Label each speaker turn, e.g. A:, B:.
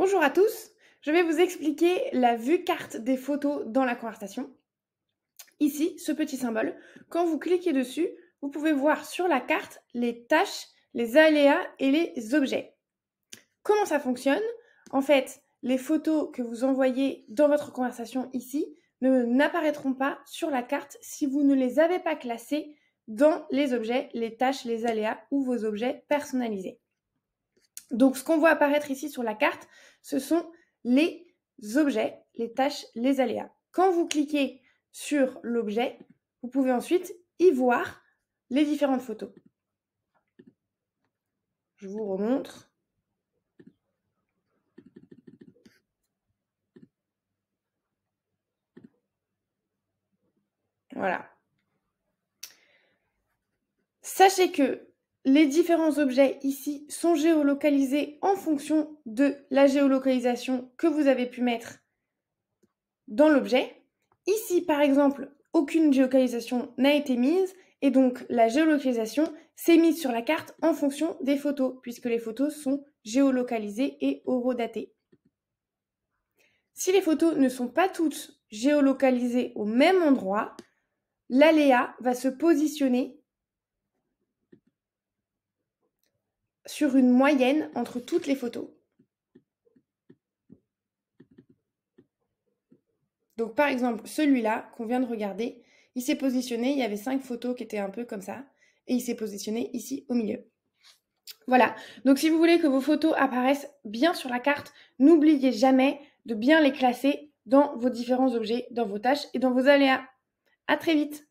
A: Bonjour à tous, je vais vous expliquer la vue carte des photos dans la conversation. Ici, ce petit symbole, quand vous cliquez dessus, vous pouvez voir sur la carte les tâches, les aléas et les objets. Comment ça fonctionne En fait, les photos que vous envoyez dans votre conversation ici ne n'apparaîtront pas sur la carte si vous ne les avez pas classées dans les objets, les tâches, les aléas ou vos objets personnalisés. Donc ce qu'on voit apparaître ici sur la carte, ce sont les objets, les tâches, les aléas. Quand vous cliquez sur l'objet, vous pouvez ensuite y voir les différentes photos. Je vous remontre. Voilà. Sachez que les différents objets ici sont géolocalisés en fonction de la géolocalisation que vous avez pu mettre dans l'objet. Ici, par exemple, aucune géolocalisation n'a été mise et donc la géolocalisation s'est mise sur la carte en fonction des photos puisque les photos sont géolocalisées et horodatées. Si les photos ne sont pas toutes géolocalisées au même endroit, l'aléa va se positionner sur une moyenne entre toutes les photos. Donc par exemple, celui-là qu'on vient de regarder, il s'est positionné, il y avait cinq photos qui étaient un peu comme ça, et il s'est positionné ici au milieu. Voilà, donc si vous voulez que vos photos apparaissent bien sur la carte, n'oubliez jamais de bien les classer dans vos différents objets, dans vos tâches et dans vos aléas. À très vite